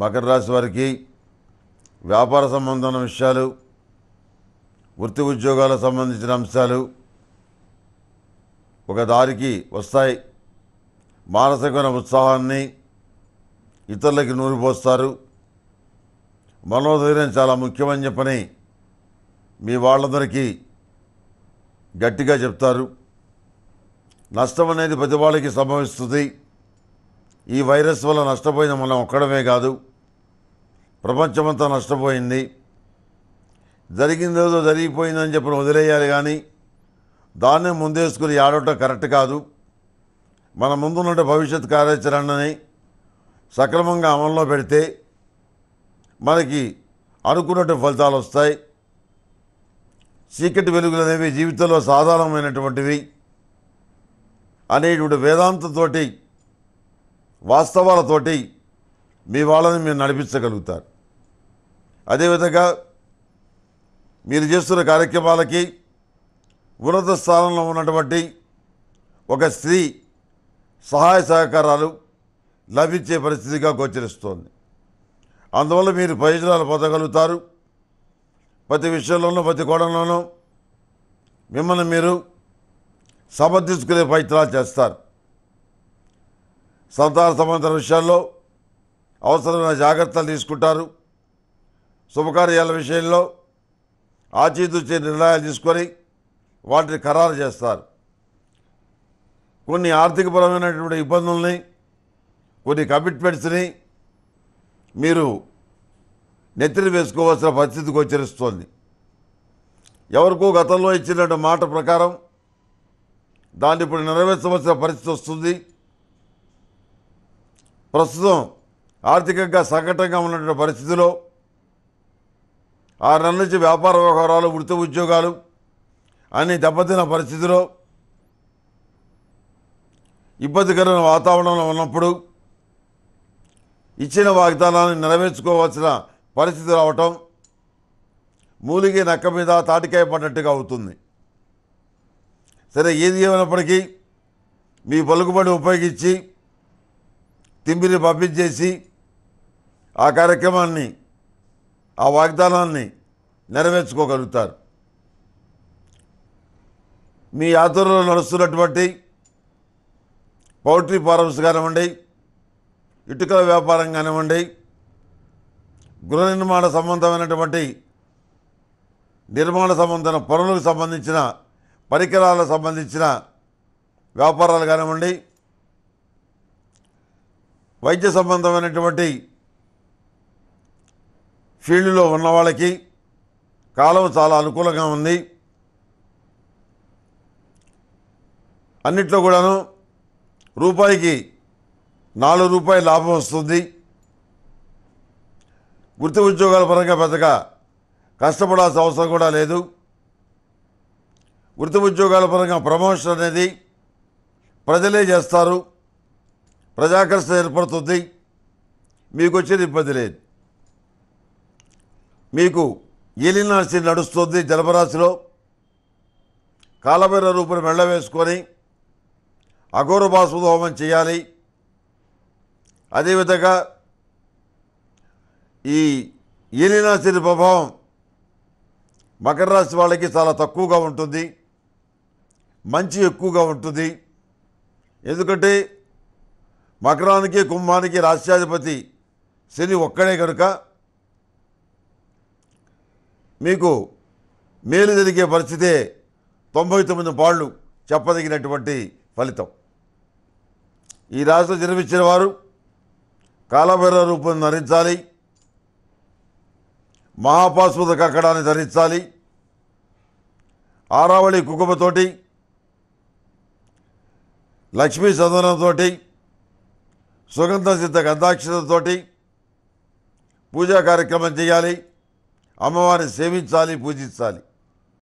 మకర రాశి వారికి వ్యాపార సంబంధమైన విషయాలు వృత్తి ఉద్యోగాలకు సంబంధించిన అంశాలు ఒక దారికి వస్తాయి మానసికమైన ఉత్సాహాన్ని ఇతరులకి నూరిపోస్తారు మనోధైర్యం చాలా ముఖ్యమని చెప్పని మీ వాళ్ళందరికీ గట్టిగా చెప్తారు నష్టం అనేది ప్రతి వాళ్ళకి సంభవిస్తుంది ఈ వైరస్ వల్ల నష్టపోయిన మనం ఒక్కడమే కాదు ప్రపంచమంతా నష్టపోయింది జరిగిందేదో జరిగిపోయిందని చెప్పిన వదిలేయాలి కానీ దాన్నే ముందేసుకుని ఆడటం కరెక్ట్ కాదు మన ముందున్న భవిష్యత్ కార్యాచరణని సక్రమంగా అమల్లో పెడితే మనకి అనుకున్నట్టు ఫలితాలు వస్తాయి చీకటి వెలుగులు అనేవి జీవితంలో సాధారణమైనటువంటివి అనేటువంటి వేదాంతతోటి వాస్తవాలతోటి మీ వాళ్ళని మీరు నడిపించగలుగుతారు అదేవిధంగా మీరు చేస్తున్న కార్యక్రమాలకి ఉన్నత స్థానంలో ఉన్నటువంటి ఒక స్త్రీ సహాయ సహకారాలు లభించే పరిస్థితిగా గోచరిస్తోంది అందువల్ల మీరు ప్రయోజనాలు పొందగలుగుతారు ప్రతి విషయంలోనూ ప్రతి కోణంలోనూ మిమ్మల్ని మీరు సమర్థించుకునే ప్రయత్నాలు చేస్తారు సంతాన సంబంధ విషయాల్లో అవసరమైన జాగ్రత్తలు తీసుకుంటారు శుభకార్యాల విషయంలో ఆచితూచే నిర్ణయాలు తీసుకొని వాటిని ఖరారు చేస్తారు కొన్ని ఆర్థికపరమైనటువంటి ఇబ్బందుల్ని కొన్ని కమిట్మెంట్స్ని మీరు నెత్తిన వేసుకోవాల్సిన పరిస్థితి గోచరిస్తోంది ఎవరికో గతంలో ఇచ్చినటువంటి మాట ప్రకారం దాన్ని ఇప్పుడు నెరవేర్చవలసిన పరిస్థితి వస్తుంది ప్రస్తుతం ఆర్థికంగా సంకటంగా ఉన్నటువంటి పరిస్థితిలో ఆరు నెలల నుంచి వ్యాపార వ్యవహారాలు వృత్తి ఉద్యోగాలు అన్ని దెబ్బతిన్న పరిస్థితిలో ఇబ్బందికరమైన వాతావరణంలో ఉన్నప్పుడు ఇచ్చిన వాగ్దానాన్ని నెరవేర్చుకోవాల్సిన పరిస్థితి రావటం మూలిగి నక్క మీద తాటికాయ పడినట్టుగా అవుతుంది సరే ఏది ఏమైనప్పటికీ మీ పలుకుబడి ఉపయోగించి తిమ్మిరి పంపించేసి ఆ కార్యక్రమాన్ని ఆ వాగ్దానాన్ని నెరవేర్చుకోగలుగుతారు మీ ఆధ్వర్యంలో నడుస్తున్నటువంటి పౌల్ట్రీ ఫారమ్స్ కానివ్వండి ఇటుకల వ్యాపారం కానివ్వండి గృహ నిర్మాణ సంబంధమైనటువంటి నిర్మాణ సంబంధమైన పనులకు సంబంధించిన పరికరాలకు సంబంధించిన వ్యాపారాలు కానివ్వండి వైద్య సంబంధమైనటువంటి ఫీల్డ్లో ఉన్న వాళ్ళకి కాలం చాలా అనుకూలంగా ఉంది అన్నిట్లో కూడాను రూపాయికి నాలుగు రూపాయల లాభం వస్తుంది వృత్తి ఉద్యోగాల పరంగా పెద్దగా కష్టపడాల్సిన అవసరం కూడా లేదు వృత్తి ఉద్యోగాల పరంగా ప్రమోషన్ అనేది ప్రజలే చేస్తారు ప్రజాకర్షణ ఏర్పడుతుంది మీకు వచ్చిన ఇబ్బంది లేదు మీకు రాశి నడుస్తుంది జలపరాశిలో కాలభైర రూపం మెళ్ళ వేసుకొని అఘోరభాసు హోమం చేయాలి అదేవిధంగా ఈ ఏలినాశిని ప్రభావం మకర రాశి వాళ్ళకి చాలా తక్కువగా ఉంటుంది మంచి ఎక్కువగా ఉంటుంది ఎందుకంటే మకరానికి కుంభానికి రాష్ట్రాధిపతి శని ఒక్కడే కనుక మీకు మేలు జరిగే పరిస్థితే తొంభై తొమ్మిది పాళ్ళు చెప్పదగినటువంటి ఫలితం ఈ రాశిలో జన్మించిన వారు కాలభైర రూపం ధరించాలి మహాపాశ్వత కక్కడాన్ని ధరించాలి ఆరావళి కుకుమతోటి లక్ష్మీ చందనంతోటి సుగంధ సిద్ధ గంధాక్షతతోటి పూజా కార్యక్రమం చేయాలి అమ్మవారిని సేవించాలి పూజించాలి